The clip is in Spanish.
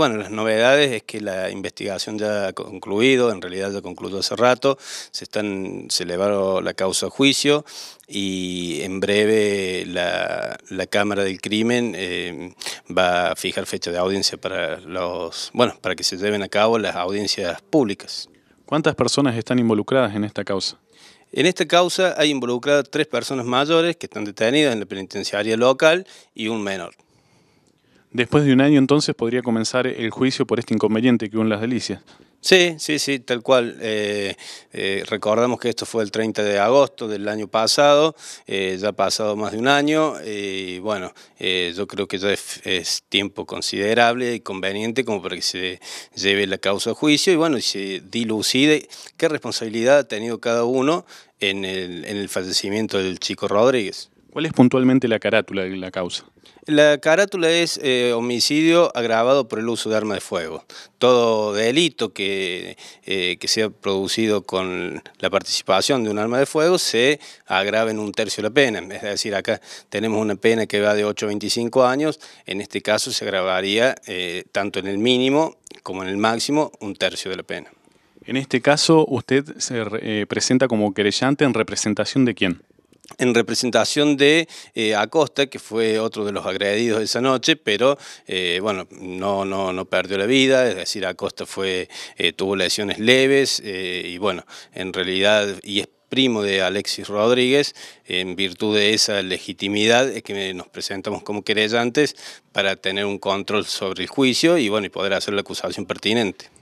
Bueno, las novedades es que la investigación ya ha concluido, en realidad ya concluyó hace rato, se, están, se la causa a juicio y en breve la, Cámara del Crimen eh, va a fijar fecha de audiencia para, los, bueno, para que se lleven a cabo las audiencias públicas. ¿Cuántas personas están involucradas en esta causa? En esta causa hay involucradas tres personas mayores que están detenidas en la penitenciaria local y un menor. Después de un año entonces podría comenzar el juicio por este inconveniente que hubo en Las Delicias. Sí, sí, sí, tal cual. Eh, eh, recordamos que esto fue el 30 de agosto del año pasado, eh, ya ha pasado más de un año y bueno, yo creo que ya es, tiempo considerable y conveniente como para que se lleve la causa a juicio y bueno, y se dilucide qué responsabilidad ha tenido cada uno en en el fallecimiento del chico Rodríguez. ¿Cuál es puntualmente la carátula de la causa? La carátula es eh, homicidio agravado por el uso de arma de fuego. Todo delito que, eh, que sea producido con la participación de un arma de fuego se agrava en un tercio de la pena. Es decir, acá tenemos una pena que va de 8 a 25 años. En este caso se agravaría eh, tanto en el mínimo como en el máximo un tercio de la pena. En este caso, usted se presenta como querellante en representación de quién? en representación de eh, Acosta, que fue otro de los agredidos esa noche, pero eh, bueno, no, no, no perdió la vida, es decir, Acosta fue, eh, tuvo lesiones leves y bueno, en realidad, y es primo de Alexis Rodríguez, en virtud de esa legitimidad es que nos presentamos como querellantes para tener un control sobre el juicio y bueno, y poder hacer la acusación pertinente.